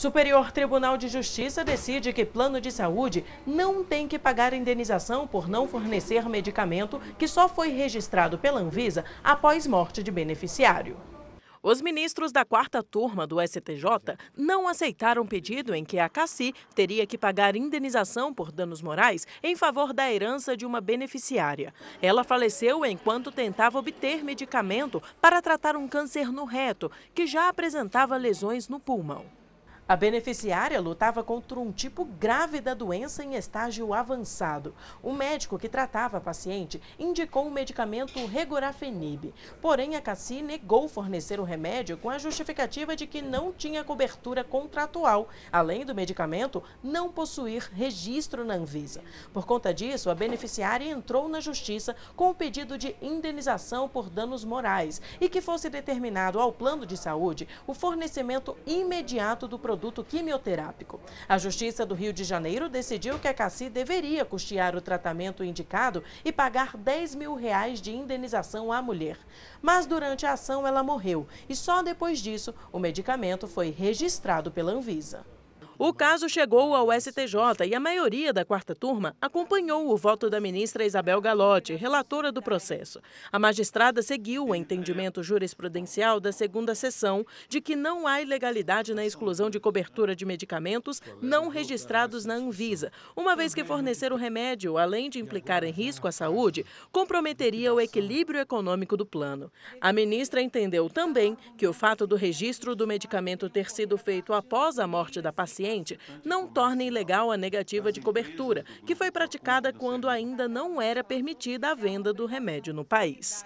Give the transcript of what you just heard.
Superior Tribunal de Justiça decide que plano de saúde não tem que pagar indenização por não fornecer medicamento que só foi registrado pela Anvisa após morte de beneficiário. Os ministros da quarta turma do STJ não aceitaram pedido em que a CACI teria que pagar indenização por danos morais em favor da herança de uma beneficiária. Ela faleceu enquanto tentava obter medicamento para tratar um câncer no reto, que já apresentava lesões no pulmão. A beneficiária lutava contra um tipo grave da doença em estágio avançado. O médico que tratava a paciente indicou o medicamento Regorafenib. Porém, a Cassi negou fornecer o remédio com a justificativa de que não tinha cobertura contratual, além do medicamento não possuir registro na Anvisa. Por conta disso, a beneficiária entrou na justiça com o pedido de indenização por danos morais e que fosse determinado ao plano de saúde o fornecimento imediato do produto produto quimioterápico. A Justiça do Rio de Janeiro decidiu que a Cassi deveria custear o tratamento indicado e pagar 10 mil reais de indenização à mulher. Mas durante a ação ela morreu e só depois disso o medicamento foi registrado pela Anvisa. O caso chegou ao STJ e a maioria da quarta turma acompanhou o voto da ministra Isabel Galotti, relatora do processo. A magistrada seguiu o entendimento jurisprudencial da segunda sessão de que não há ilegalidade na exclusão de cobertura de medicamentos não registrados na Anvisa, uma vez que fornecer o remédio, além de implicar em risco à saúde, comprometeria o equilíbrio econômico do plano. A ministra entendeu também que o fato do registro do medicamento ter sido feito após a morte da paciente cliente não torna ilegal a negativa de cobertura, que foi praticada quando ainda não era permitida a venda do remédio no país.